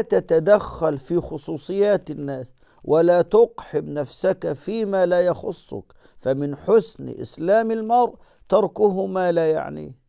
لا تتدخل في خصوصيات الناس ولا تقحم نفسك فيما لا يخصك فمن حسن اسلام المرء تركه ما لا يعنيه